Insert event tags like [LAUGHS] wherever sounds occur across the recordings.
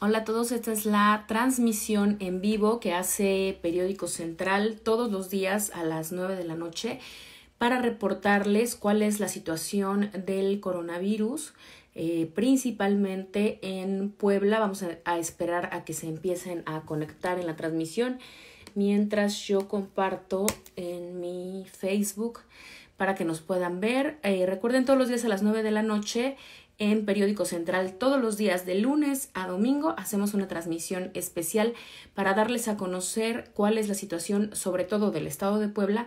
Hola a todos, esta es la transmisión en vivo que hace Periódico Central todos los días a las 9 de la noche para reportarles cuál es la situación del coronavirus, eh, principalmente en Puebla. Vamos a, esperar a que se empiecen a conectar en la transmisión mientras yo comparto en mi Facebook para que nos puedan ver. Eh, recuerden todos los días a las 9 de la noche en Periódico Central todos los días de lunes a domingo. Hacemos una transmisión especial para darles a conocer cuál es la situación, sobre todo del Estado de Puebla,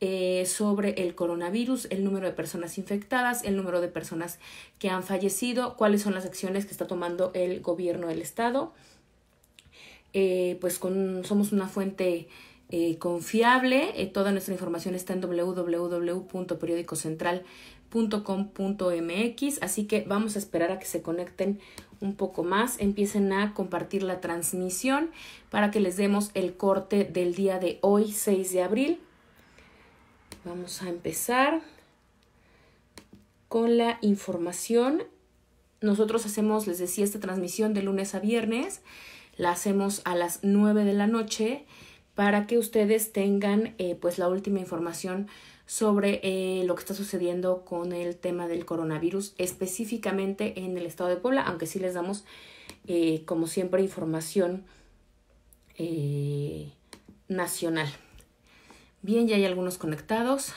eh, sobre el coronavirus, el número de personas infectadas, el número de personas que han fallecido, cuáles son las acciones que está tomando el gobierno del Estado. Eh, pues somos una fuente eh, confiable. toda nuestra información está en www.periódicocentral.com .com.mx, así que vamos a esperar a que se conecten un poco más, empiecen a compartir la transmisión para que les demos el corte del día de hoy, 6 de abril. Vamos a empezar con la información. Nosotros hacemos, les decía, esta transmisión de lunes a viernes, la hacemos a las 9 de la noche para que ustedes tengan eh, pues la última información sobre eh, lo que está sucediendo con el tema del coronavirus, específicamente en el estado de Puebla, aunque sí les damos, eh, como siempre, información eh, nacional. Bien, ya hay algunos conectados.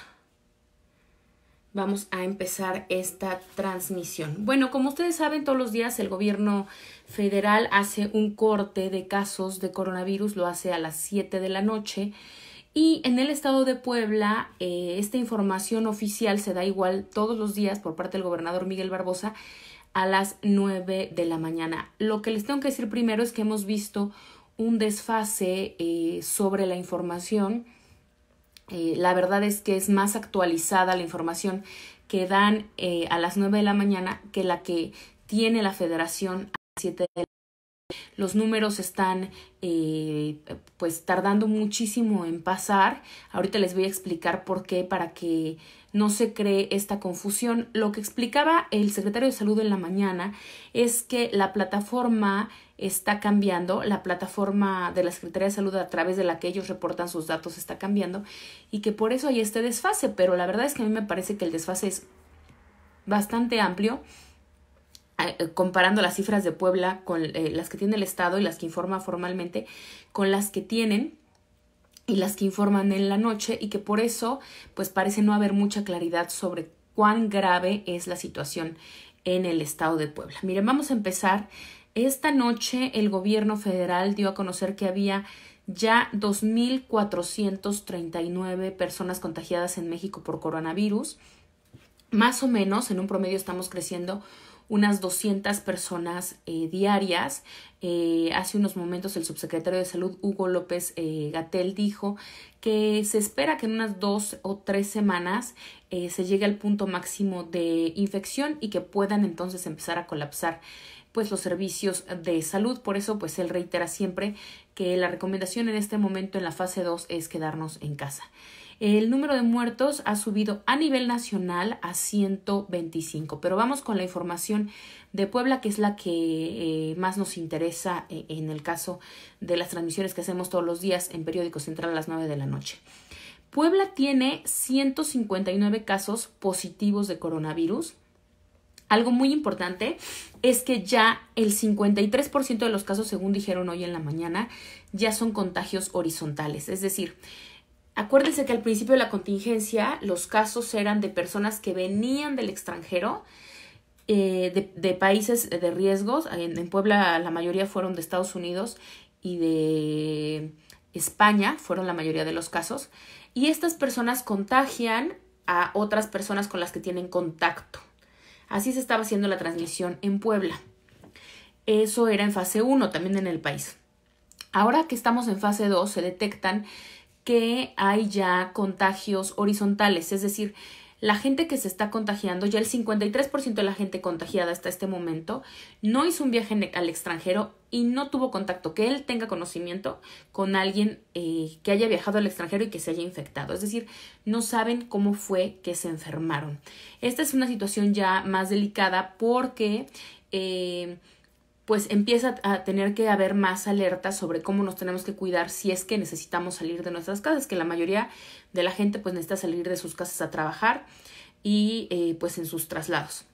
Vamos a empezar esta transmisión. Bueno, como ustedes saben, todos los días el gobierno federal hace un corte de casos de coronavirus, lo hace a las 7 de la noche y en el estado de Puebla, eh, esta información oficial se da igual todos los días por parte del gobernador Miguel Barbosa a las 9 de la mañana. Lo que les tengo que decir primero es que hemos visto un desfase eh, sobre la información. Eh, la verdad es que es más actualizada la información que dan a las 9 de la mañana que la que tiene la federación a las 7 de la mañana. Los números están eh, pues tardando muchísimo en pasar. Ahorita les voy a explicar por qué para que no se cree esta confusión. Lo que explicaba el secretario de salud en la mañana es que la plataforma está cambiando, la plataforma de la Secretaría de Salud a través de la que ellos reportan sus datos está cambiando y que por eso hay este desfase, pero la verdad es que a mí me parece que el desfase es bastante amplio eh, comparando las cifras de Puebla con eh, las que tiene el Estado y las que informa formalmente con las que tienen y las que informan en la noche y que por eso pues parece no haber mucha claridad sobre cuán grave es la situación en el Estado de Puebla. Miren, vamos a empezar. Esta noche el gobierno federal dio a conocer que había ya 2.439 personas contagiadas en México por coronavirus. Más o menos, en un promedio estamos creciendo unas 200 personas eh, diarias. Eh, hace unos momentos el subsecretario de Salud, Hugo López eh, Gatel, dijo que se espera que en unas dos o tres semanas se llegue al punto máximo de infección y que puedan entonces empezar a colapsar pues los servicios de salud. Por eso pues él reitera siempre que la recomendación en este momento en la fase 2 es quedarnos en casa. El número de muertos ha subido a nivel nacional a 125, pero vamos con la información de Puebla, que es la que eh, más nos interesa eh, en el caso de las transmisiones que hacemos todos los días en Periódico Central a las 9 de la noche. Puebla tiene 159 casos positivos de coronavirus, algo muy importante es que ya el 53% de los casos, según dijeron hoy en la mañana, ya son contagios horizontales. Es decir, acuérdense que al principio de la contingencia los casos eran de personas que venían del extranjero, eh, de, países de riesgos. En, en Puebla la mayoría fueron de Estados Unidos y de España, fueron la mayoría de los casos. Y estas personas contagian a otras personas con las que tienen contacto. Así se estaba haciendo la transmisión en Puebla. Eso era en fase 1, también en el país. Ahora que estamos en fase 2, se detectan que hay ya contagios horizontales, es decir, la gente que se está contagiando, ya el 53% de la gente contagiada hasta este momento, no hizo un viaje al extranjero y no tuvo contacto, que él tenga conocimiento con alguien eh, que haya viajado al extranjero y que se haya infectado. Es decir, no saben cómo fue que se enfermaron. Esta es una situación ya más delicada porque... Eh, pues empieza a tener que haber más alertas sobre cómo nos tenemos que cuidar si es que necesitamos salir de nuestras casas, que la mayoría de la gente pues necesita salir de sus casas a trabajar y eh, pues en sus traslados.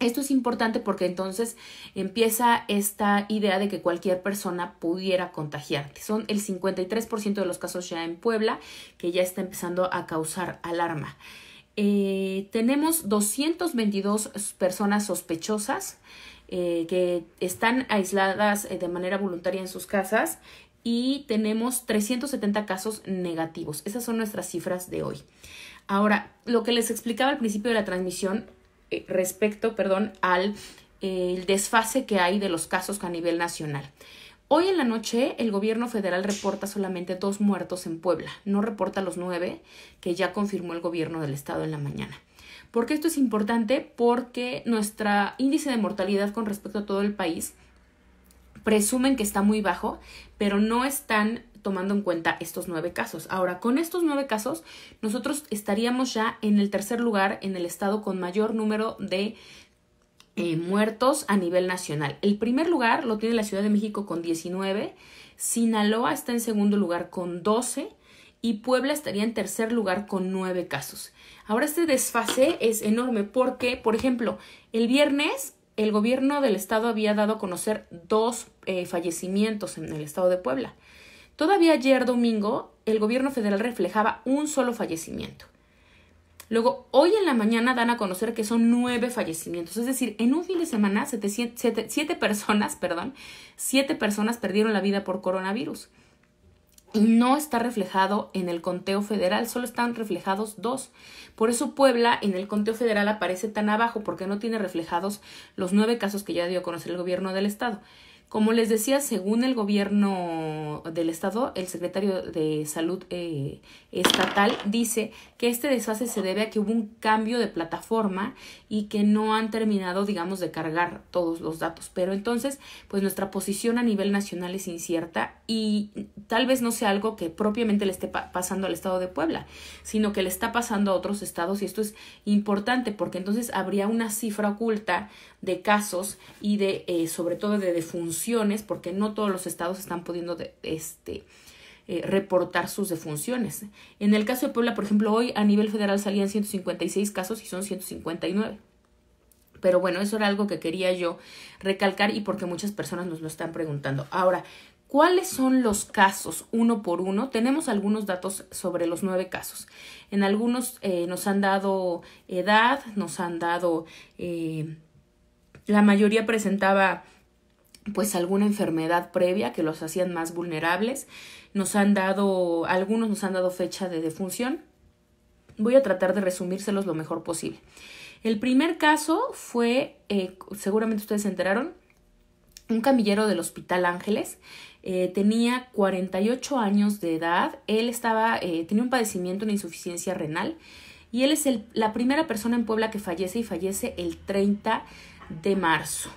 Esto es importante porque entonces empieza esta idea de que cualquier persona pudiera contagiarte. Son el 53% de los casos ya en Puebla que ya está empezando a causar alarma. Eh, tenemos 222 personas sospechosas eh, que están aisladas eh, de manera voluntaria en sus casas y tenemos 370 casos negativos. Esas son nuestras cifras de hoy. Ahora, lo que les explicaba al principio de la transmisión eh, respecto, perdón, al el desfase que hay de los casos a nivel nacional. Hoy en la noche el gobierno federal reporta solamente dos muertos en Puebla, no reporta los nueve que ya confirmó el gobierno del estado en la mañana. ¿Por qué esto es importante? Porque nuestro índice de mortalidad con respecto a todo el país presumen que está muy bajo, pero no están tomando en cuenta estos nueve casos. Ahora, con estos nueve casos, nosotros estaríamos ya en el tercer lugar en el estado con mayor número de eh, muertos a nivel nacional. El primer lugar lo tiene la Ciudad de México con 19, Sinaloa está en segundo lugar con 12, y Puebla estaría en tercer lugar con nueve casos. Ahora este desfase es enorme porque, por ejemplo, el viernes el gobierno del estado había dado a conocer dos eh, fallecimientos en el estado de Puebla. Todavía ayer domingo el gobierno federal reflejaba un solo fallecimiento. Luego, hoy en la mañana dan a conocer que son nueve fallecimientos. Es decir, en un fin de semana, siete personas, [LAUGHS] perdón, siete personas perdieron la vida por coronavirus no está reflejado en el conteo federal, solo están reflejados dos. Por eso Puebla en el conteo federal aparece tan abajo, porque no tiene reflejados los nueve casos que ya dio a conocer el gobierno del estado. Como les decía, según el gobierno del estado, el secretario de salud eh, estatal dice que este desfase se debe a que hubo un cambio de plataforma y que no han terminado, digamos, de cargar todos los datos. Pero entonces, pues nuestra posición a nivel nacional es incierta y tal vez no sea algo que propiamente le esté pasando al estado de Puebla, sino que le está pasando a otros estados y esto es importante porque entonces habría una cifra oculta de casos y de, eh, sobre todo, de defunción porque no todos los estados están pudiendo este, eh, reportar sus defunciones. En el caso de Puebla, por ejemplo, hoy a nivel federal salían 156 casos y son 159. Pero bueno, eso era algo que quería yo recalcar y porque muchas personas nos lo están preguntando. Ahora, ¿Cuáles son los casos uno por uno? Tenemos algunos datos sobre los nueve casos. En algunos eh, nos han dado edad, nos han dado... Eh, la mayoría presentaba pues alguna enfermedad previa que los hacían más vulnerables. Nos han dado, algunos nos han dado fecha de defunción. Voy a tratar de resumírselos lo mejor posible. El primer caso fue, eh, seguramente ustedes se enteraron, un camillero del Hospital Ángeles. Eh, tenía 48 años de edad. Él estaba, eh, tenía un padecimiento, una insuficiencia renal. Y él es la primera persona en Puebla que fallece y fallece el 30 de marzo.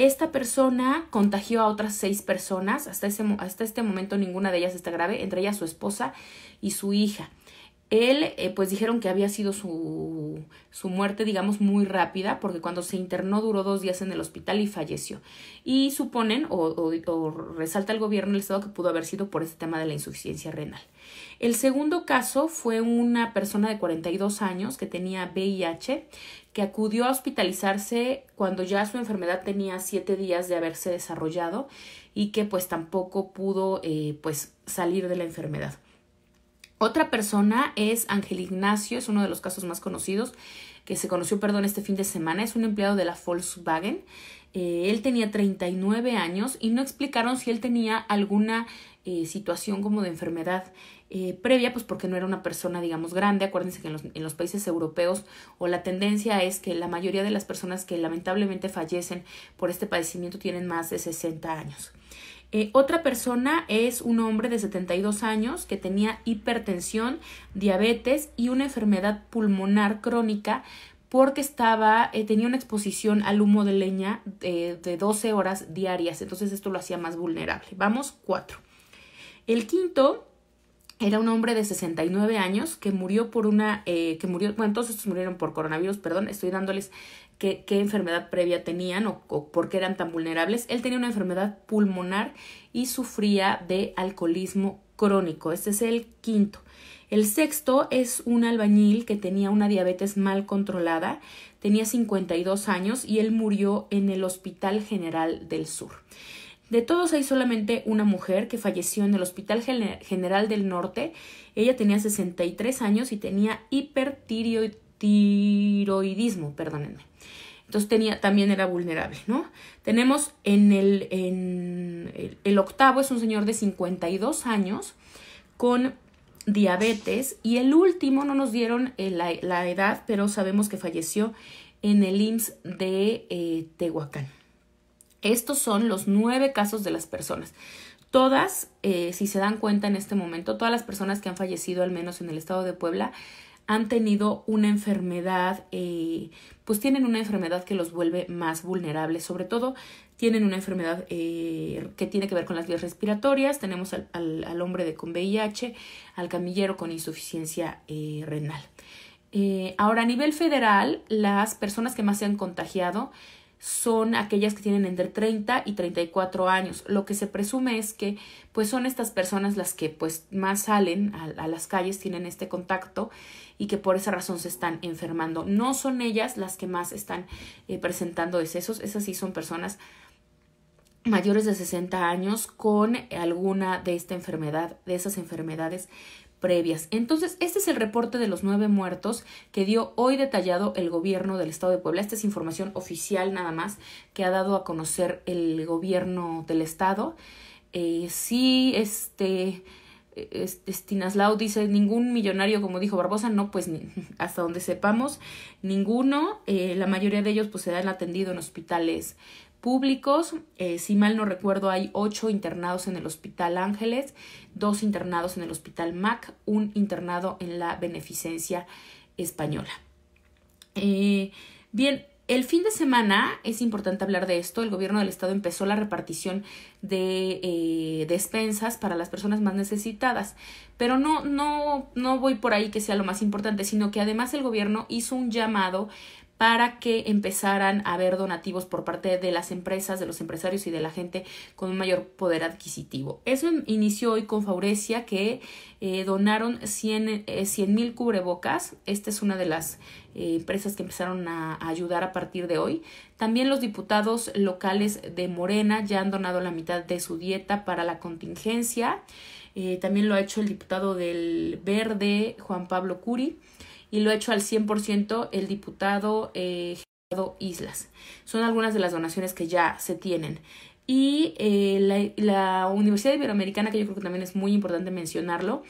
Esta persona contagió a otras seis personas, hasta, ese, hasta este momento ninguna de ellas está grave, entre ellas su esposa y su hija. Él, eh, pues dijeron que había sido su su, muerte, digamos, muy rápida, porque cuando se internó duró dos días en el hospital y falleció. Y suponen, o, resalta el gobierno el Estado, que pudo haber sido por este tema de la insuficiencia renal. El segundo caso fue una persona de 42 años que tenía VIH, que acudió a hospitalizarse cuando ya su enfermedad tenía siete días de haberse desarrollado y que pues tampoco pudo eh, pues salir de la enfermedad. Otra persona es Ángel Ignacio, es uno de los casos más conocidos, que se conoció, perdón, este fin de semana. Es un empleado de la Volkswagen. Eh, él tenía 39 años y no explicaron si él tenía alguna eh, situación como de enfermedad eh, previa, pues porque no era una persona, digamos, grande. Acuérdense que en los, en los, países europeos o la tendencia es que la mayoría de las personas que lamentablemente fallecen por este padecimiento tienen más de 60 años. Eh, otra persona es un hombre de 72 años que tenía hipertensión, diabetes y una enfermedad pulmonar crónica porque estaba, eh, tenía una exposición al humo de leña eh, de, de 12 horas diarias. Entonces esto lo hacía más vulnerable. Vamos, cuatro. El quinto era un hombre de 69 años que murió por una, eh, que murió, bueno, todos estos murieron por coronavirus, perdón, estoy dándoles qué, enfermedad previa tenían o, o, por qué eran tan vulnerables. Él tenía una enfermedad pulmonar y sufría de alcoholismo crónico. Este es el quinto. El sexto es un albañil que tenía una diabetes mal controlada, tenía 52 años y él murió en el Hospital General del Sur. De todos hay solamente una mujer que falleció en el Hospital General del Norte. Ella tenía 63 años y tenía hipertiroidismo, perdónenme. Entonces tenía, también era vulnerable, ¿no? Tenemos en el, el, octavo es un señor de 52 años con diabetes y el último no nos dieron eh, la, edad, pero sabemos que falleció en el IMSS de eh, Tehuacán. Estos son los nueve casos de las personas. Todas, eh, si se dan cuenta en este momento, todas las personas que han fallecido, al menos en el estado de Puebla, han tenido una enfermedad, eh, pues tienen una enfermedad que los vuelve más vulnerables, sobre todo tienen una enfermedad eh, que tiene que ver con las vías respiratorias, tenemos al, al, hombre de con VIH, al camillero con insuficiencia renal. ahora, a nivel federal, las personas que más se han contagiado son aquellas que tienen entre 30 y 34 años. Lo que se presume es que pues son estas personas las que pues más salen a, las calles, tienen este contacto y que por esa razón se están enfermando. No son ellas las que más están eh, presentando decesos, esas sí son personas mayores de 60 años con alguna de esta enfermedad, de esas enfermedades previas. Entonces, este es el reporte de los nueve muertos que dio hoy detallado el gobierno del Estado de Puebla. Esta es información oficial nada más que ha dado a conocer el gobierno del Estado. Eh, sí, este... Eh, Stinaslau dice, ningún millonario, como dijo Barbosa, no, pues [LAUGHS] hasta donde sepamos, ninguno, eh, la mayoría de ellos pues han atendido en hospitales públicos. Eh, si mal no recuerdo, hay ocho internados en el Hospital Ángeles, dos internados en el Hospital MAC, un internado en la Beneficencia Española. Eh, bien, el fin de semana es importante hablar de esto. El gobierno del estado empezó la repartición de eh, despensas para las personas más necesitadas, pero no, no, no voy por ahí que sea lo más importante, sino que además el gobierno hizo un llamado para que empezaran a haber donativos por parte de las empresas, de los empresarios y de la gente con un mayor poder adquisitivo. Eso inició hoy con Faurecia, que eh, donaron 100 eh, mil cubrebocas. Esta es una de las eh, empresas que empezaron a, a, ayudar a partir de hoy. También los diputados locales de Morena ya han donado la mitad de su dieta para la contingencia. también lo ha hecho el diputado del Verde, Juan Pablo Curi y lo ha hecho al 100% el diputado eh, Gerardo Islas. Son algunas de las donaciones que ya se tienen. Y eh, la, Universidad Iberoamericana, que yo creo que también es muy importante mencionarlo,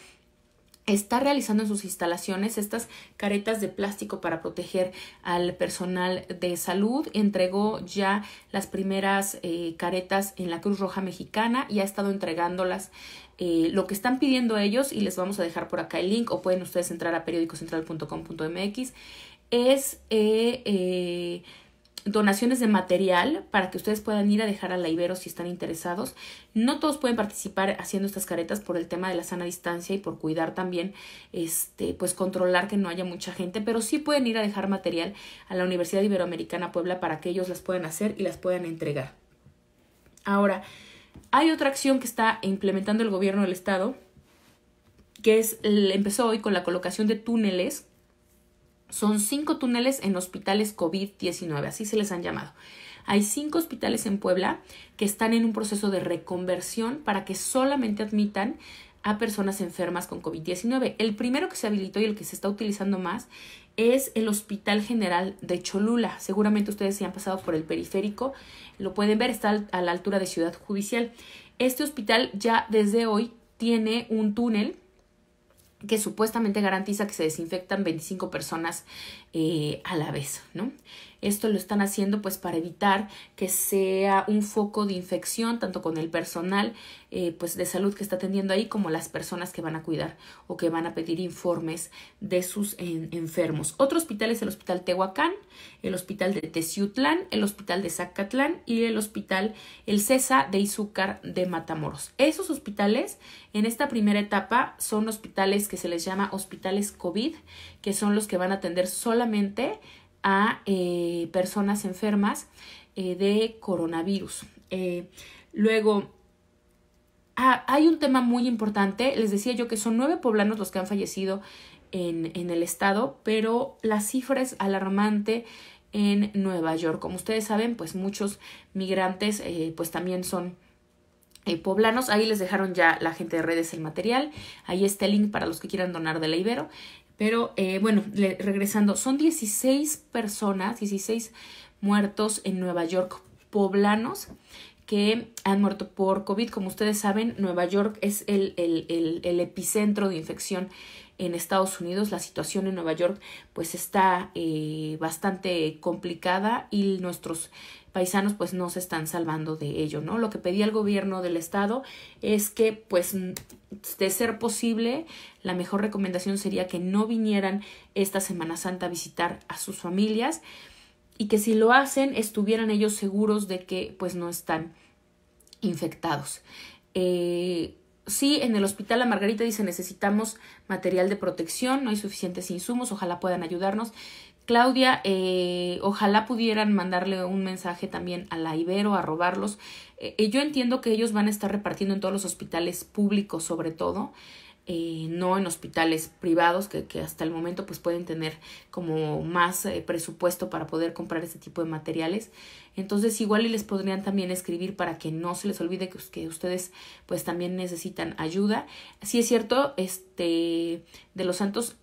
está realizando en sus instalaciones estas caretas de plástico para proteger al personal de salud. Entregó ya las primeras eh, caretas en la Cruz Roja Mexicana y ha estado entregándolas eh, lo que están pidiendo ellos, y les vamos a dejar por acá el link, o pueden ustedes entrar a periódicocentral.com.mx, es eh, eh, donaciones de material para que ustedes puedan ir a dejar a la Ibero si están interesados. No todos pueden participar haciendo estas caretas por el tema de la sana distancia y por cuidar también, este, pues controlar que no haya mucha gente, pero sí pueden ir a dejar material a la Universidad Iberoamericana Puebla para que ellos las puedan hacer y las puedan entregar. Ahora, hay otra acción que está implementando el gobierno del estado, que es, empezó hoy con la colocación de túneles. Son cinco túneles en hospitales COVID-19, así se les han llamado. Hay cinco hospitales en Puebla que están en un proceso de reconversión para que solamente admitan a personas enfermas con COVID-19. El primero que se habilitó y el que se está utilizando más es el Hospital General de Cholula. Seguramente ustedes se han pasado por el periférico, lo pueden ver, está a la altura de Ciudad Judicial. Este hospital ya desde hoy tiene un túnel que supuestamente garantiza que se desinfectan 25 personas eh, a la vez, ¿no? Esto lo están haciendo pues para evitar que sea un foco de infección tanto con el personal eh, pues de salud que está atendiendo ahí como las personas que van a cuidar o que van a pedir informes de sus enfermos. Otro hospital es el Hospital Tehuacán, el Hospital de Teciutlán, el Hospital de Zacatlán y el Hospital El Cesa de Izúcar de Matamoros. Esos hospitales en esta primera etapa son hospitales que se les llama hospitales COVID, que son los que van a atender solamente a eh, personas enfermas eh, de coronavirus. Eh, luego, ah, hay un tema muy importante. Les decía yo que son nueve poblanos los que han fallecido en, el estado, pero la cifra es alarmante en Nueva York. Como ustedes saben, pues muchos migrantes pues también son poblanos. Ahí les dejaron ya la gente de redes el material. Ahí está el link para los que quieran donar de la Ibero. Pero eh, bueno, regresando, son 16 personas, 16 muertos en Nueva York, poblanos que han muerto por COVID. Como ustedes saben, Nueva York es el, el, epicentro de infección en Estados Unidos. La situación en Nueva York pues está eh, bastante complicada y nuestros paisanos pues no se están salvando de ello, ¿no? Lo que pedía el gobierno del estado es que pues mm, de ser posible, la mejor recomendación sería que no vinieran esta Semana Santa a visitar a sus familias y que si lo hacen estuvieran ellos seguros de que pues no están infectados. Eh, sí, en el hospital La Margarita dice necesitamos material de protección, no hay suficientes insumos, ojalá puedan ayudarnos. Claudia, eh, ojalá pudieran mandarle un mensaje también a la Ibero, a robarlos. Eh, eh, yo entiendo que ellos van a estar repartiendo en todos los hospitales públicos sobre todo. Eh, no en hospitales privados que, hasta el momento pues pueden tener como más eh, presupuesto para poder comprar este tipo de materiales. Entonces igual y les podrían también escribir para que no se les olvide que, ustedes pues también necesitan ayuda. Sí es cierto, este de los Santos,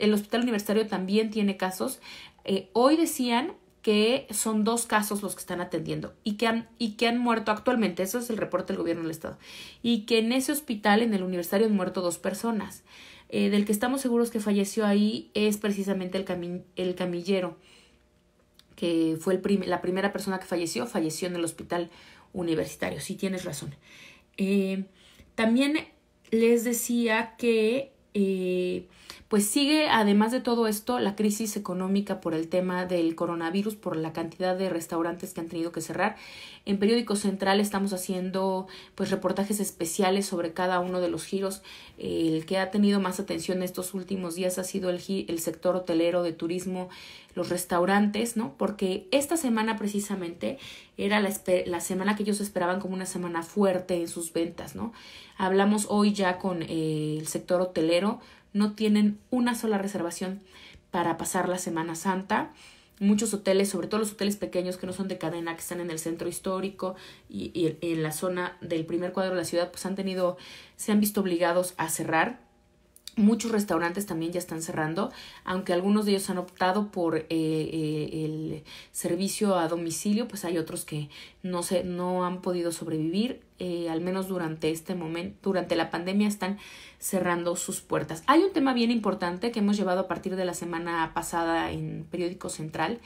el Hospital Universitario también tiene casos. Eh, hoy decían que son dos casos los que están atendiendo y que han, y que han muerto actualmente. Eso es el reporte del gobierno del Estado. Y que en ese hospital, en el universitario, han muerto dos personas. Eh, del que estamos seguros que falleció ahí es precisamente el, camillero, que fue el la primera persona que falleció, falleció en el hospital universitario. Sí, tienes razón. Eh, también les decía que... Eh, pues sigue además de todo esto la crisis económica por el tema del coronavirus, por la cantidad de restaurantes que han tenido que cerrar. En Periódico Central estamos haciendo pues reportajes especiales sobre cada uno de los giros. El que ha tenido más atención estos últimos días ha sido el, el sector hotelero de turismo, los restaurantes, ¿no? Porque esta semana precisamente era la, la semana que ellos esperaban como una semana fuerte en sus ventas, ¿no? Hablamos hoy ya con eh, el sector hotelero, no tienen una sola reservación para pasar la Semana Santa muchos hoteles, sobre todo los hoteles pequeños que no son de cadena, que están en el centro histórico y, y en la zona del primer cuadro de la ciudad, pues han tenido, se han visto obligados a cerrar Muchos restaurantes también ya están cerrando, aunque algunos de ellos han optado por eh, eh, el servicio a domicilio, pues hay otros que no, se, no han podido sobrevivir, eh, al menos durante este momento, durante la pandemia están cerrando sus puertas. Hay un tema bien importante que hemos llevado a partir de la semana pasada en Periódico Central,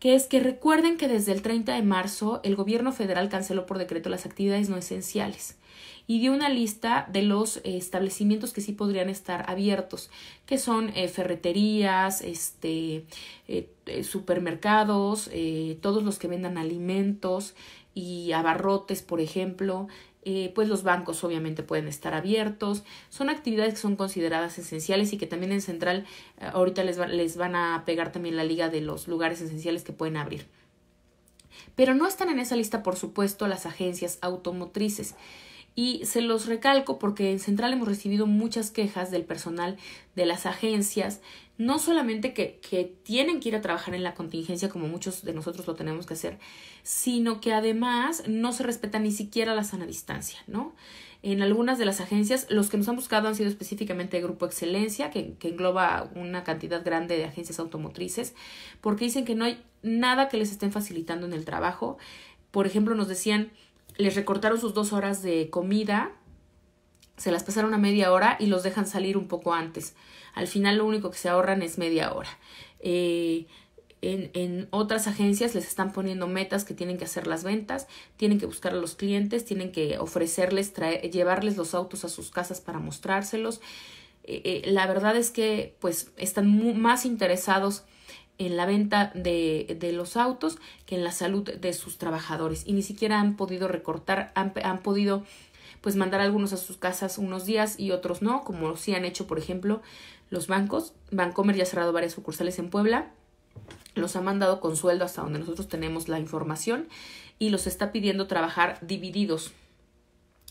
que es que recuerden que desde el 30 de marzo el gobierno federal canceló por decreto las actividades no esenciales y dio una lista de los eh, establecimientos que sí podrían estar abiertos, que son eh, ferreterías, este, eh, supermercados, todos los que vendan alimentos y abarrotes, por ejemplo, pues los bancos obviamente pueden estar abiertos. Son actividades que son consideradas esenciales y que también en Central ahorita les van a pegar también la liga de los lugares esenciales que pueden abrir. Pero no están en esa lista, por supuesto, las agencias automotrices. Y se los recalco porque en Central hemos recibido muchas quejas del personal de las agencias, no solamente que, tienen que ir a trabajar en la contingencia como muchos de nosotros lo tenemos que hacer, sino que además no se respeta ni siquiera la sana distancia, ¿no? En algunas de las agencias, los que nos han buscado han sido específicamente Grupo Excelencia, que, que engloba una cantidad grande de agencias automotrices, porque dicen que no hay nada que les estén facilitando en el trabajo. Por ejemplo, nos decían, les recortaron sus dos horas de comida, se las pasaron a media hora y los dejan salir un poco antes. Al final lo único que se ahorran es media hora. Eh, en, otras agencias les están poniendo metas que tienen que hacer las ventas, tienen que buscar a los clientes, tienen que ofrecerles, llevarles los autos a sus casas para mostrárselos. Eh, eh, la verdad es que pues están más interesados en la venta de, de, los autos que en la salud de sus trabajadores. Y ni siquiera han podido recortar, han, podido pues mandar algunos a sus casas unos días y otros no, como sí han hecho, por ejemplo, los bancos. Bancomer ya ha cerrado varias sucursales en Puebla, los ha mandado con sueldo hasta donde nosotros tenemos la información y los está pidiendo trabajar divididos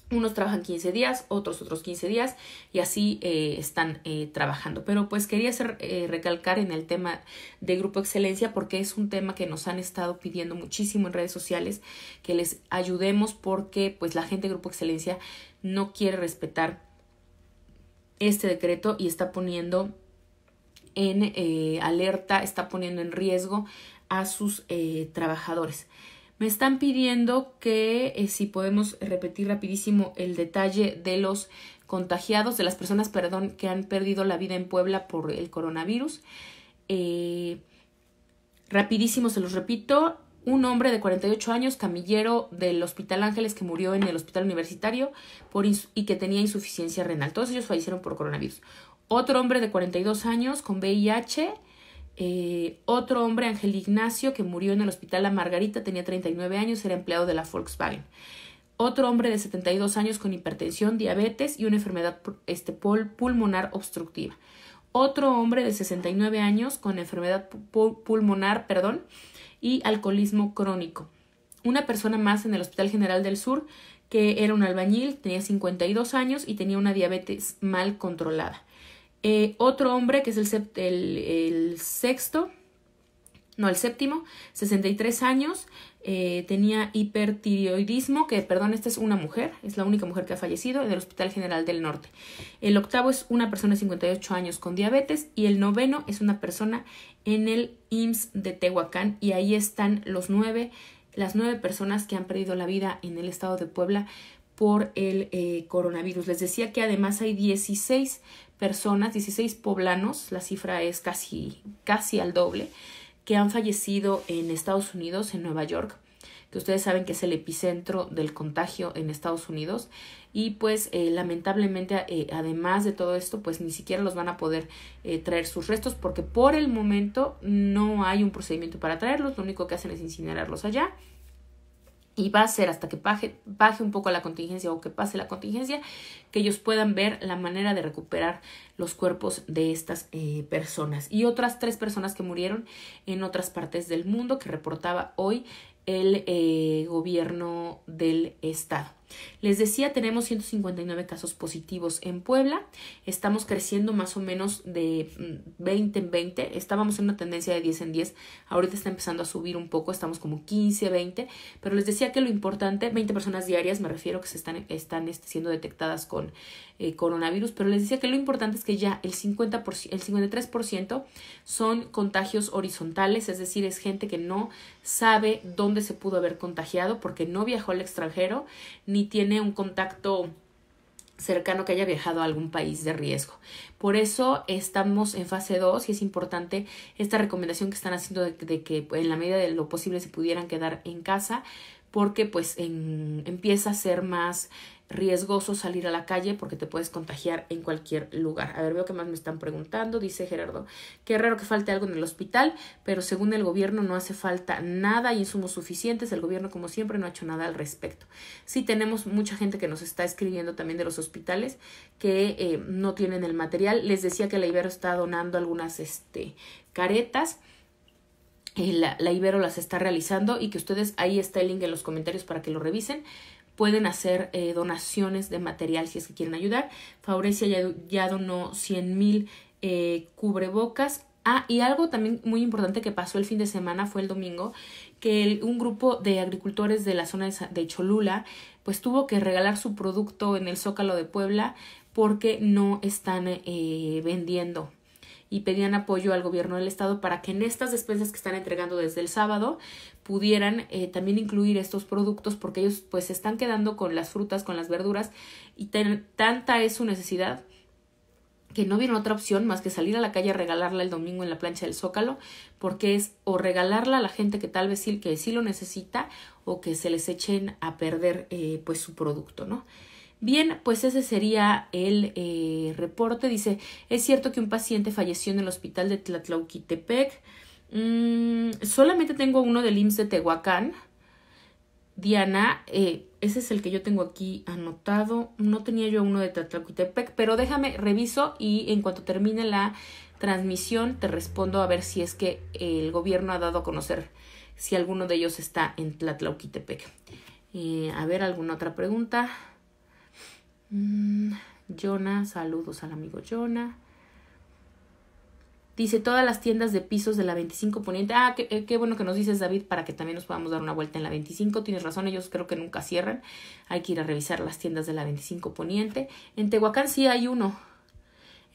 unos trabajan 15 días, otros otros 15 días y así eh, están eh, trabajando. Pero pues quería hacer, eh, recalcar en el tema de Grupo Excelencia porque es un tema que nos han estado pidiendo muchísimo en redes sociales que les ayudemos porque pues la gente de Grupo Excelencia no quiere respetar este decreto y está poniendo en alerta, está poniendo en riesgo a sus trabajadores. Me están pidiendo que eh, si podemos repetir rapidísimo el detalle de los contagiados, de las personas, perdón, que han perdido la vida en Puebla por el coronavirus. Eh, rapidísimo se los repito. Un hombre de 48 años, camillero del Hospital Ángeles, que murió en el Hospital Universitario por y que tenía insuficiencia renal. Todos ellos fallecieron por coronavirus. Otro hombre de 42 años con VIH eh, otro hombre, Ángel Ignacio, que murió en el hospital La Margarita, tenía 39 años, era empleado de la Volkswagen. Otro hombre de 72 años con hipertensión, diabetes y una enfermedad este, pulmonar obstructiva. Otro hombre de 69 años con enfermedad pulmonar, perdón, y alcoholismo crónico. Una persona más en el Hospital General del Sur que era un albañil, tenía 52 años y tenía una diabetes mal controlada. Eh, otro hombre, que es el, el, sexto, no, el séptimo, 63 años, eh, tenía hipertiroidismo, que, perdón, esta es una mujer, es la única mujer que ha fallecido en el Hospital General del Norte. El octavo es una persona de 58 años con diabetes y el noveno es una persona en el IMSS de Tehuacán y ahí están los nueve, las nueve personas que han perdido la vida en el estado de Puebla por el eh, coronavirus. Les decía que además hay 16 personas, 16 poblanos, la cifra es casi, casi al doble, que han fallecido en Estados Unidos, en Nueva York, que ustedes saben que es el epicentro del contagio en Estados Unidos. Y pues eh, lamentablemente, eh, además de todo esto, pues ni siquiera los van a poder eh, traer sus restos porque por el momento no hay un procedimiento para traerlos, lo único que hacen es incinerarlos allá y va a ser hasta que baje, un poco la contingencia o que pase la contingencia, que ellos puedan ver la manera de recuperar los cuerpos de estas eh, personas. Y otras tres personas que murieron en otras partes del mundo que reportaba hoy el eh, gobierno del estado. Les decía, tenemos 159 casos positivos en Puebla, estamos creciendo más o menos de 20 mm, en 20, estábamos en una tendencia de 10 en 10, ahorita está empezando a subir un poco, estamos como 15, 20, pero les decía que lo importante, 20 personas diarias, me refiero que se están, están este, siendo detectadas con eh, coronavirus, pero les decía que lo importante es que ya el, el 53% son contagios horizontales, es decir, es gente que no sabe dónde se pudo haber contagiado porque no viajó al extranjero, ni tiene un contacto cercano que haya viajado a algún país de riesgo. Por eso estamos en fase 2 y es importante esta recomendación que están haciendo de, que pues, en la medida de lo posible se pudieran quedar en casa porque pues empieza a ser más riesgoso salir a la calle porque te puedes contagiar en cualquier lugar. A ver, veo que más me están preguntando, dice Gerardo, qué raro que falte algo en el hospital, pero según el gobierno no hace falta nada y insumos suficientes, el gobierno como siempre no ha hecho nada al respecto. Sí tenemos mucha gente que nos está escribiendo también de los hospitales que eh, no tienen el material. Les decía que la Ibero está donando algunas este, caretas. Eh, la Ibero las está realizando y que ustedes ahí está el link en los comentarios para que lo revisen pueden hacer eh, donaciones de material si es que quieren ayudar. Faurecia ya, donó 100 mil eh, cubrebocas. Ah, y algo también muy importante que pasó el fin de semana fue el domingo, que un grupo de agricultores de la zona de, Cholula pues tuvo que regalar su producto en el Zócalo de Puebla porque no están eh, vendiendo y pedían apoyo al gobierno del estado para que en estas despensas que están entregando desde el sábado pudieran eh, también incluir estos productos porque ellos pues se están quedando con las frutas, con las verduras y tanta es su necesidad que no vieron otra opción más que salir a la calle a regalarla el domingo en la plancha del zócalo porque es o regalarla a la gente que tal vez sí, que sí lo necesita o que se les echen a perder eh, pues su producto, ¿no? Bien, pues ese sería el eh, reporte. Dice, es cierto que un paciente falleció en el hospital de Tlatlauquitepec. Mm, solamente tengo uno del IMSS de Tehuacán. Diana, eh, ese es el que yo tengo aquí anotado. No tenía yo uno de Tlatlauquitepec, pero déjame, reviso y en cuanto termine la transmisión te respondo a ver si es que el gobierno ha dado a conocer si alguno de ellos está en Tlatlauquitepec. Eh, a ver, alguna otra pregunta. Mm, Jonah, saludos al amigo Jonah. Dice, todas las tiendas de pisos de la 25 Poniente. Ah, eh, qué, bueno que nos dices, David, para que también nos podamos dar una vuelta en la 25. Tienes razón, ellos creo que nunca cierran. Hay que ir a revisar las tiendas de la 25 Poniente. En Tehuacán sí hay uno.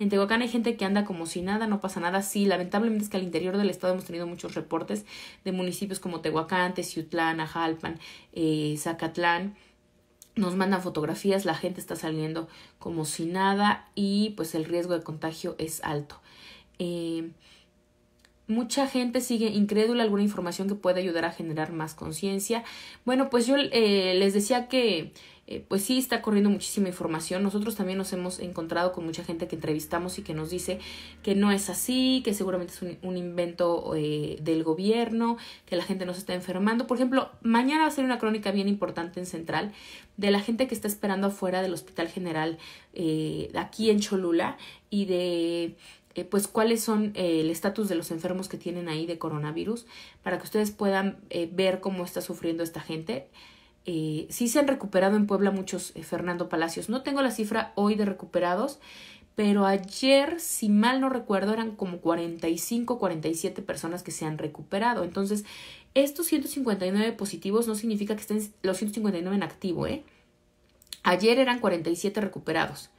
En Tehuacán hay gente que anda como si nada, no pasa nada. Sí, lamentablemente es que al interior del estado hemos tenido muchos reportes de municipios como Tehuacán, Teciutlán, Ajalpan, eh, Zacatlán nos mandan fotografías, la gente está saliendo como si nada y pues el riesgo de contagio es alto. Eh, mucha gente sigue incrédula alguna información que pueda ayudar a generar más conciencia. Bueno, pues yo eh, les decía que eh, pues sí está corriendo muchísima información. Nosotros también nos hemos encontrado con mucha gente que entrevistamos y que nos dice que no es así, que seguramente es un, invento eh, del gobierno, que la gente no se está enfermando. Por ejemplo, mañana va a ser una crónica bien importante en Central de la gente que está esperando afuera del Hospital General eh, aquí en Cholula y de eh, pues cuáles son el estatus de los enfermos que tienen ahí de coronavirus para que ustedes puedan ver cómo está sufriendo esta gente. Eh, sí se han recuperado en Puebla muchos eh, Fernando Palacios. No tengo la cifra hoy de recuperados, pero ayer, si mal no recuerdo, eran como 45, 47 personas que se han recuperado. Entonces, estos 159 positivos no significa que estén los 159 en activo, ¿eh? Ayer eran 47 recuperados.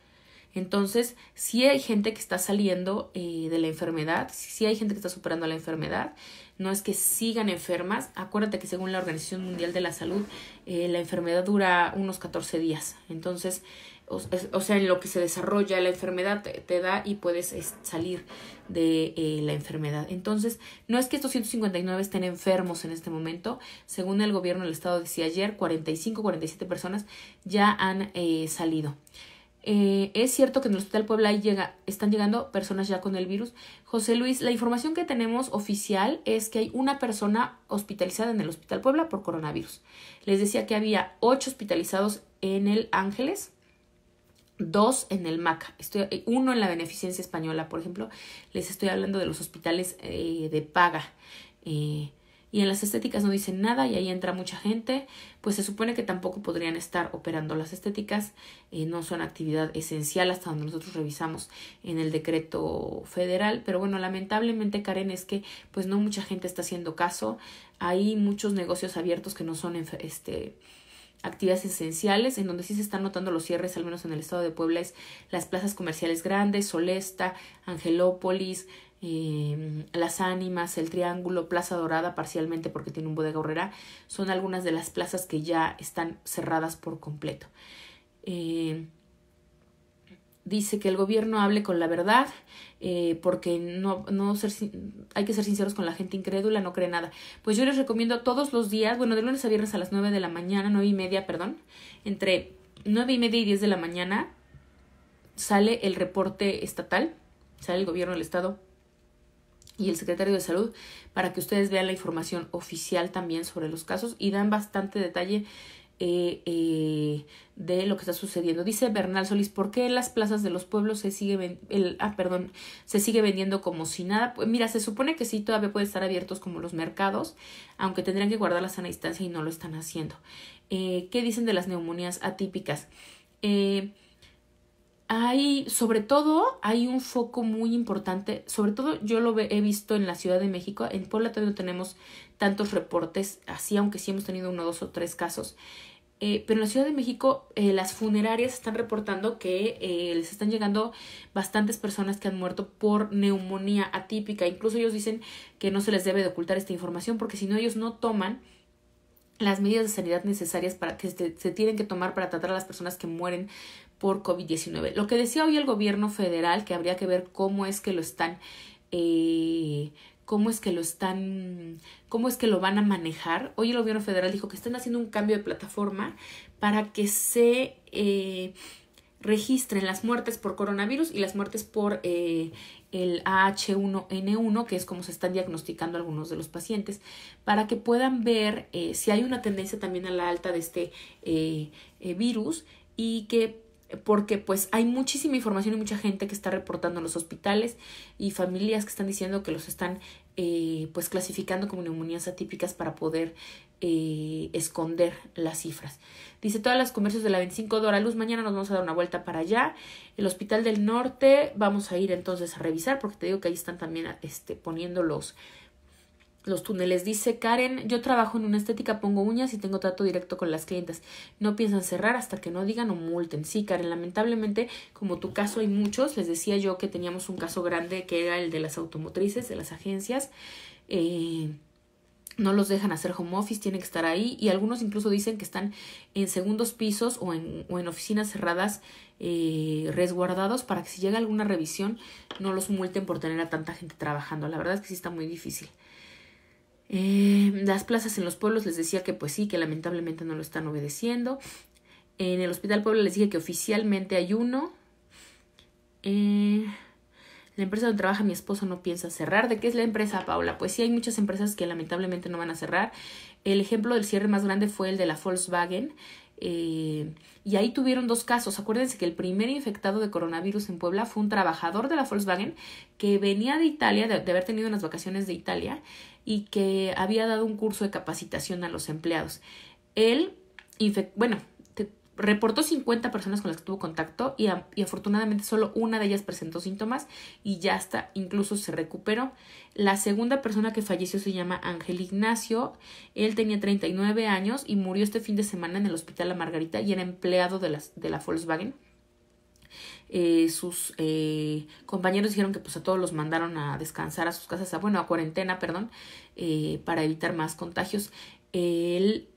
Entonces, si hay gente que está saliendo eh, de la enfermedad, si hay gente que está superando la enfermedad, no es que sigan enfermas. Acuérdate que según la Organización Mundial de la Salud, eh, la enfermedad dura unos 14 días. Entonces, o, sea, en lo que se desarrolla la enfermedad te, da y puedes salir de eh, la enfermedad. Entonces, no es que estos 159 estén enfermos en este momento. Según el gobierno del estado decía ayer, 45, 47 personas ya han salido. Eh, es cierto que en el Hospital Puebla están llegando personas ya con el virus. José Luis, la información que tenemos oficial es que hay una persona hospitalizada en el Hospital Puebla por coronavirus. Les decía que había ocho hospitalizados en el Ángeles, dos en el Maca, estoy, eh, uno en la Beneficencia Española, por ejemplo. Les estoy hablando de los hospitales eh, de paga y en las estéticas no dicen nada y ahí entra mucha gente, pues se supone que tampoco podrían estar operando las estéticas, eh, no son actividad esencial hasta donde nosotros revisamos en el decreto federal, pero bueno, lamentablemente Karen es que pues no mucha gente está haciendo caso, hay muchos negocios abiertos que no son este actividades esenciales, en donde sí se están notando los cierres, al menos en el estado de Puebla, es las plazas comerciales grandes, Solesta, Angelópolis, Em, las Ánimas, El Triángulo, Plaza Dorada parcialmente porque tiene un bodega horrera, son algunas de las plazas que ya están cerradas por completo. Em, dice que el gobierno hable con la verdad, eh, porque no, no hay que ser sinceros con la gente incrédula, no cree nada. Pues yo les recomiendo todos los días, bueno, de lunes a viernes a las 9 de la mañana, 9 y media, perdón, entre nueve y media y 10 de la mañana sale el reporte estatal, sale el gobierno del estado y el secretario de salud para que ustedes vean la información oficial también sobre los casos y dan bastante detalle eh, eh, de lo que está sucediendo. Dice Bernal Solís, ¿por qué las plazas de los pueblos se sigue, el, ah, perdón, se sigue vendiendo como si nada? Pues mira, se supone que sí, todavía pueden estar abiertos como los mercados, aunque tendrían que guardar la sana distancia y no lo están haciendo. Eh, ¿Qué dicen de las neumonías atípicas? Eh, hay, sobre todo, hay un foco muy importante, sobre todo yo lo he visto en la Ciudad de México, en Puebla todavía no tenemos tantos reportes, así aunque sí hemos tenido uno, dos o tres casos, eh, pero en la Ciudad de México eh, las funerarias están reportando que eh, les están llegando bastantes personas que han muerto por neumonía atípica, incluso ellos dicen que no se les debe de ocultar esta información porque si no ellos no toman las medidas de sanidad necesarias para que se, tienen que tomar para tratar a las personas que mueren por COVID-19. Lo que decía hoy el gobierno federal, que habría que ver cómo es que lo están, eh, cómo es que lo están, cómo es que lo van a manejar. Hoy el gobierno federal dijo que están haciendo un cambio de plataforma para que se eh, registren las muertes por coronavirus y las muertes por eh, el h 1 n 1 que es como se están diagnosticando algunos de los pacientes, para que puedan ver si hay una tendencia también a la alta de este virus y que porque pues hay muchísima información y mucha gente que está reportando en los hospitales y familias que están diciendo que los están eh, pues clasificando como neumonías atípicas para poder eh, esconder las cifras. Dice todas las comercios de la 25 de hora luz, mañana nos vamos a dar una vuelta para allá. El Hospital del Norte vamos a ir entonces a revisar porque te digo que ahí están también este, poniendo los los túneles. Dice Karen, yo trabajo en una estética, pongo uñas y tengo trato directo con las clientas. No piensan cerrar hasta que no digan o multen. Sí, Karen, lamentablemente, como tu caso hay muchos, les decía yo que teníamos un caso grande que era el de las automotrices, de las agencias. Eh, no los dejan hacer home office, tienen que estar ahí y algunos incluso dicen que están en segundos pisos o en, en oficinas cerradas eh, resguardados para que si llega alguna revisión no los multen por tener a tanta gente trabajando. La verdad es que sí está muy difícil. Eh, las plazas en los pueblos les decía que pues sí, que lamentablemente no lo están obedeciendo. En el Hospital Puebla les dije que oficialmente hay uno. Eh, la empresa donde trabaja mi esposo no piensa cerrar. ¿De qué es la empresa, Paula? Pues sí, hay muchas empresas que lamentablemente no van a cerrar. El ejemplo del cierre más grande fue el de la Volkswagen. Eh, y ahí tuvieron dos casos. Acuérdense que el primer infectado de coronavirus en Puebla fue un trabajador de la Volkswagen que venía de Italia, de haber tenido unas vacaciones de Italia, y que había dado un curso de capacitación a los empleados. Él, bueno, reportó 50 personas con las que tuvo contacto y, afortunadamente solo una de ellas presentó síntomas y ya está, incluso se recuperó. La segunda persona que falleció se llama Ángel Ignacio, él tenía 39 años y murió este fin de semana en el hospital La Margarita y era empleado de, las, de la Volkswagen. Eh, sus eh, compañeros dijeron que pues a todos los mandaron a descansar a sus casas, a, bueno, a cuarentena, perdón, eh, para evitar más contagios. Él,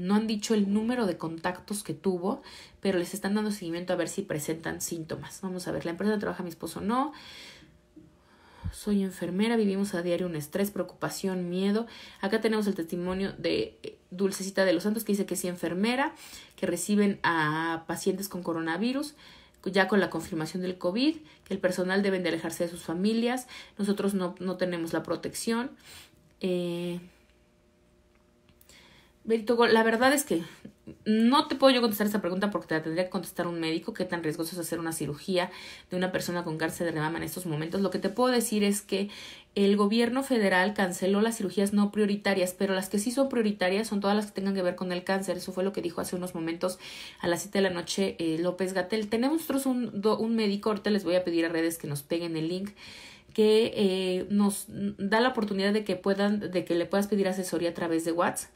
no han dicho el número de contactos que tuvo, pero les están dando seguimiento a ver si presentan síntomas. Vamos a ver, la empresa trabaja mi esposo no. Soy enfermera, vivimos a diario un estrés, preocupación, miedo. Acá tenemos el testimonio de Dulcecita de los Santos que dice que es enfermera, que reciben a pacientes con coronavirus ya con la confirmación del COVID, que el personal debe de alejarse de sus familias, nosotros no, tenemos la protección. Eh, la verdad es que no te puedo yo contestar esa pregunta porque te la tendría que contestar un médico. ¿Qué tan riesgoso es hacer una cirugía de una persona con cáncer de mama en estos momentos? Lo que te puedo decir es que el gobierno federal canceló las cirugías no prioritarias, pero las que sí son prioritarias son todas las que tengan que ver con el cáncer. Eso fue lo que dijo hace unos momentos a las 7 de la noche eh, López Gatel. Tenemos nosotros un, un médico, ahorita les voy a pedir a redes que nos peguen el link que eh, nos da la oportunidad de que puedan, de que le puedas pedir asesoría a través de WhatsApp.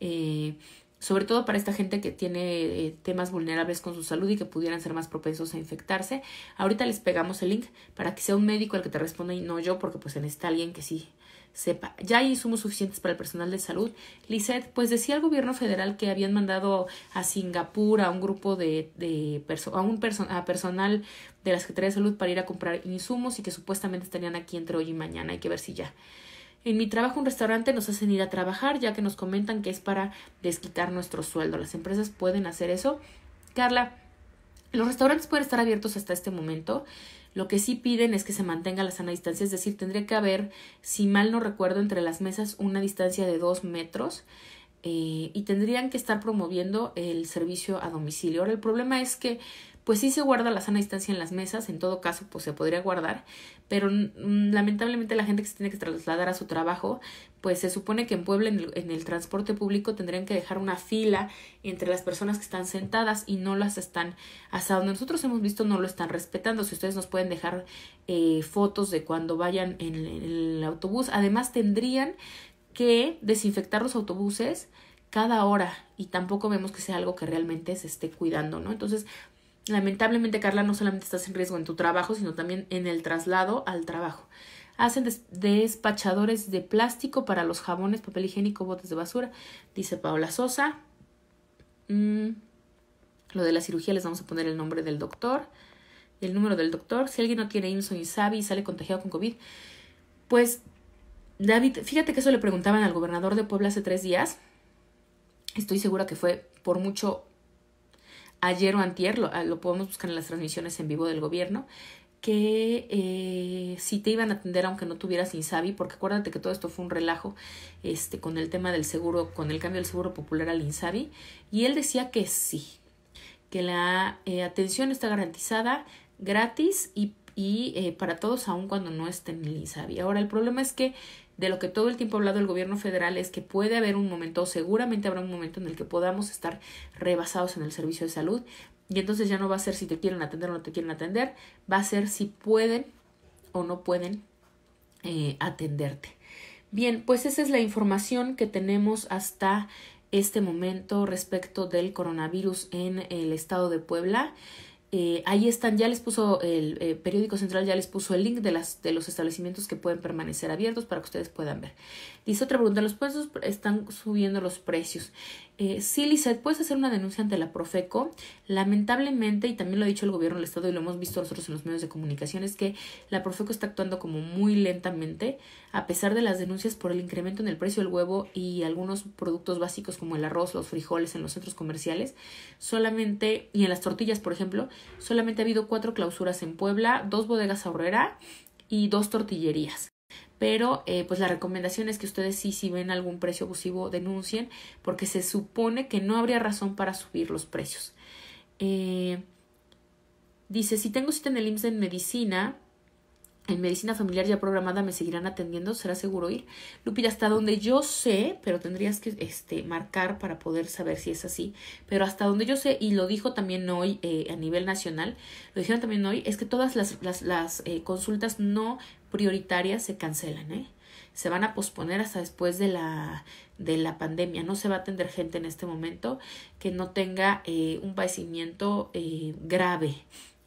Eh, sobre todo para esta gente que tiene eh, temas vulnerables con su salud y que pudieran ser más propensos a infectarse. Ahorita les pegamos el link para que sea un médico el que te responda y no yo, porque pues en esta alguien que sí sepa. Ya hay insumos suficientes para el personal de salud. Lisette, pues decía el gobierno federal que habían mandado a Singapur a un grupo de, de a un a personal de la Secretaría de Salud para ir a comprar insumos y que supuestamente estarían aquí entre hoy y mañana. Hay que ver si ya en mi trabajo, un restaurante nos hacen ir a trabajar, ya que nos comentan que es para desquitar nuestro sueldo. Las empresas pueden hacer eso. Carla, los restaurantes pueden estar abiertos hasta este momento. Lo que sí piden es que se mantenga la sana distancia, es decir, tendría que haber, si mal no recuerdo, entre las mesas una distancia de dos metros eh, y tendrían que estar promoviendo el servicio a domicilio. Ahora, el problema es que pues sí se guarda la sana distancia en las mesas, en todo caso, pues se podría guardar, pero mm, lamentablemente la gente que se tiene que trasladar a su trabajo, pues se supone que en Puebla en el, transporte público tendrían que dejar una fila entre las personas que están sentadas y no las están, hasta donde nosotros hemos visto, no lo están respetando. Si ustedes nos pueden dejar eh, fotos de cuando vayan en el autobús, además tendrían que desinfectar los autobuses cada hora y tampoco vemos que sea algo que realmente se esté cuidando, ¿no? Entonces, Lamentablemente, Carla, no solamente estás en riesgo en tu trabajo, sino también en el traslado al trabajo. Hacen despachadores de plástico para los jabones, papel higiénico, botes de basura, dice Paola Sosa. Mm, lo de la cirugía les vamos a poner el nombre del doctor, el número del doctor. Si alguien no tiene y sabe y sale contagiado con COVID, pues David, fíjate que eso le preguntaban al gobernador de Puebla hace tres días. Estoy segura que fue por mucho ayer o antier, lo, ah, lo podemos buscar en las transmisiones en vivo del gobierno, que eh, si te iban a atender aunque no tuvieras Insabi, porque acuérdate que todo esto fue un relajo este, con el tema del seguro, con el cambio del seguro popular al Insabi, y él decía que sí, que la eh, atención está garantizada gratis y, eh, para todos aun cuando no estén en el Insabi. Ahora, el problema es que de lo que todo el tiempo ha hablado el gobierno federal es que puede haber un momento, seguramente habrá un momento en el que podamos estar rebasados en el servicio de salud y entonces ya no va a ser si te quieren atender o no te quieren atender, va a ser si pueden o no pueden eh, atenderte. Bien, pues esa es la información que tenemos hasta este momento respecto del coronavirus en el estado de Puebla. Eh, ahí están, ya les puso el eh, periódico central, ya les puso el link de, las, de los establecimientos que pueden permanecer abiertos para que ustedes puedan ver. Dice otra pregunta, los puestos están subiendo los precios. Eh, sí, Lizeth, puedes hacer una denuncia ante la Profeco. Lamentablemente, y también lo ha dicho el gobierno del Estado y lo hemos visto nosotros en los medios de comunicación, es que la Profeco está actuando como muy lentamente, a pesar de las denuncias por el incremento en el precio del huevo y algunos productos básicos como el arroz, los frijoles en los centros comerciales, solamente, y en las tortillas, por ejemplo, solamente ha habido cuatro clausuras en Puebla, dos bodegas ahorrera y dos tortillerías pero eh, pues la recomendación es que ustedes sí, si ven algún precio abusivo, denuncien, porque se supone que no habría razón para subir los precios. Eh, dice, si tengo cita en el IMSS en medicina, en medicina familiar ya programada me seguirán atendiendo, será seguro ir. Lupita, hasta donde yo sé, pero tendrías que este, marcar para poder saber si es así, pero hasta donde yo sé, y lo dijo también hoy eh, a nivel nacional, lo dijeron también hoy, es que todas las, las, las consultas no prioritarias se cancelan, ¿eh? se van a posponer hasta después de la, de la pandemia. No se va a atender gente en este momento que no tenga eh, un padecimiento eh, grave.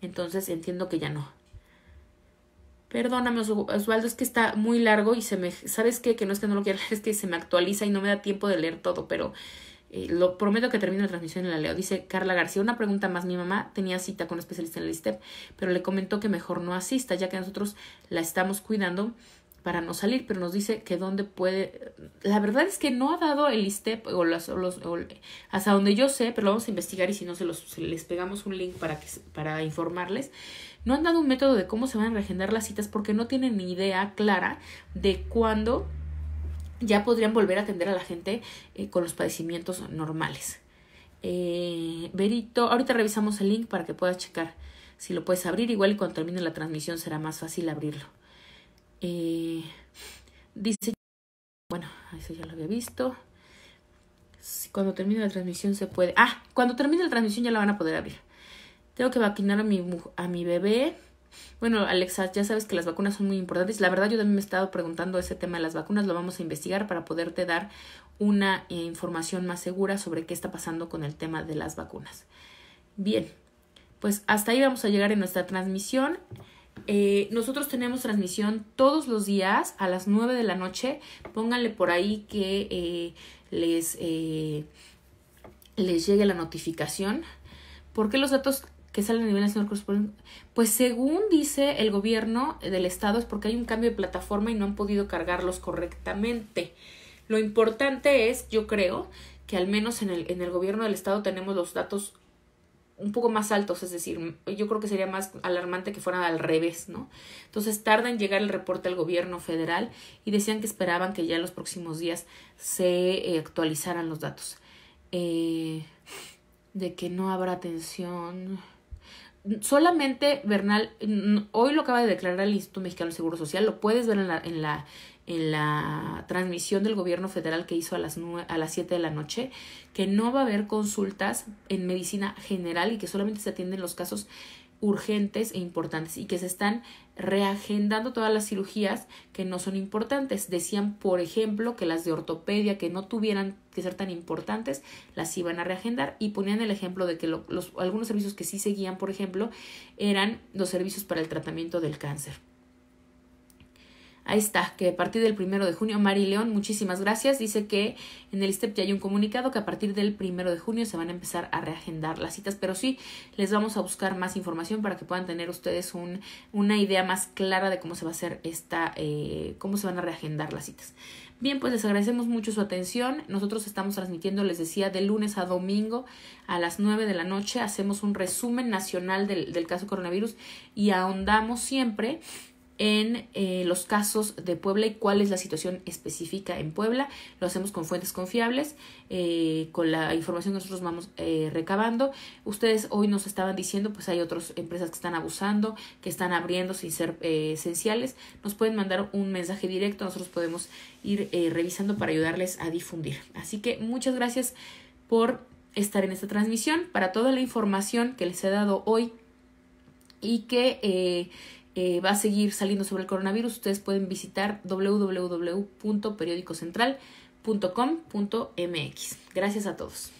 Entonces entiendo que ya no. Perdóname, Osvaldo, es que está muy largo y se me... ¿Sabes qué? Que no es que no lo quiera leer, es que se me actualiza y no me da tiempo de leer todo, pero eh, lo prometo que termino la transmisión y la leo. Dice Carla García, una pregunta más. Mi mamá tenía cita con un especialista en el ISTEP, pero le comentó que mejor no asista, ya que nosotros la estamos cuidando para no salir, pero nos dice que dónde puede... La verdad es que no ha dado el ISTEP o, los, hasta donde yo sé, pero lo vamos a investigar y si no se los, les pegamos un link para, que, para informarles. No han dado un método de cómo se van a regenerar las citas porque no tienen ni idea clara de cuándo ya podrían volver a atender a la gente eh, con los padecimientos normales. Eh, Berito, ahorita revisamos el link para que puedas checar si lo puedes abrir. Igual y cuando termine la transmisión será más fácil abrirlo. Eh, dice, bueno, eso ya lo había visto. cuando termine la transmisión se puede. Ah, cuando termine la transmisión ya la van a poder abrir. Tengo que vacunar a mi, a mi bebé bueno, Alexa, ya sabes que las vacunas son muy importantes. La verdad, yo también me he estado preguntando ese tema de las vacunas. Lo vamos a investigar para poderte dar una eh, información más segura sobre qué está pasando con el tema de las vacunas. Bien, pues hasta ahí vamos a llegar en nuestra transmisión. Eh, nosotros tenemos transmisión todos los días a las 9 de la noche. Pónganle por ahí que eh, les, les llegue la notificación. porque los datos que sale a nivel nacional pues según dice el gobierno del estado es porque hay un cambio de plataforma y no han podido cargarlos correctamente. Lo importante es, yo creo, que al menos en el, en el gobierno del estado tenemos los datos un poco más altos, es decir, yo creo que sería más alarmante que fueran al revés, ¿no? Entonces tarda en llegar el reporte al gobierno federal y decían que esperaban que ya en los próximos días se eh, actualizaran los datos. Eh, de que no habrá atención solamente Bernal, hoy lo acaba de declarar el Instituto Mexicano de Seguro Social, lo puedes ver en la, en la, en la transmisión del gobierno federal que hizo a las, a las 7 de la noche, que no va a haber consultas en medicina general y que solamente se atienden los casos urgentes e importantes y que se están reagendando todas las cirugías que no son importantes. Decían, por ejemplo, que las de ortopedia que no tuvieran que ser tan importantes, las iban a reagendar y ponían el ejemplo de que los, algunos servicios que sí seguían, por ejemplo, eran los servicios para el tratamiento del cáncer. Ahí está, que a partir del primero de junio, Mari León, muchísimas gracias. Dice que en el STEP ya hay un comunicado que a partir del primero de junio se van a empezar a reagendar las citas, pero sí les vamos a buscar más información para que puedan tener ustedes un, una idea más clara de cómo se va a hacer esta, eh, cómo se van a reagendar las citas. Bien, pues les agradecemos mucho su atención. Nosotros estamos transmitiendo, les decía, de lunes a domingo a las 9 de la noche. Hacemos un resumen nacional del, del caso coronavirus y ahondamos siempre en eh, los casos de Puebla y cuál es la situación específica en Puebla. Lo hacemos con fuentes confiables, eh, con la información que nosotros vamos eh, recabando. Ustedes hoy nos estaban diciendo, pues hay otras empresas que están abusando, que están abriendo sin ser esenciales. Nos pueden mandar un mensaje directo, nosotros podemos ir revisando para ayudarles a difundir. Así que muchas gracias por estar en esta transmisión, para toda la información que les he dado hoy y que eh, va a seguir saliendo sobre el coronavirus, ustedes pueden visitar www.periodicocentral.com.mx. Gracias a todos.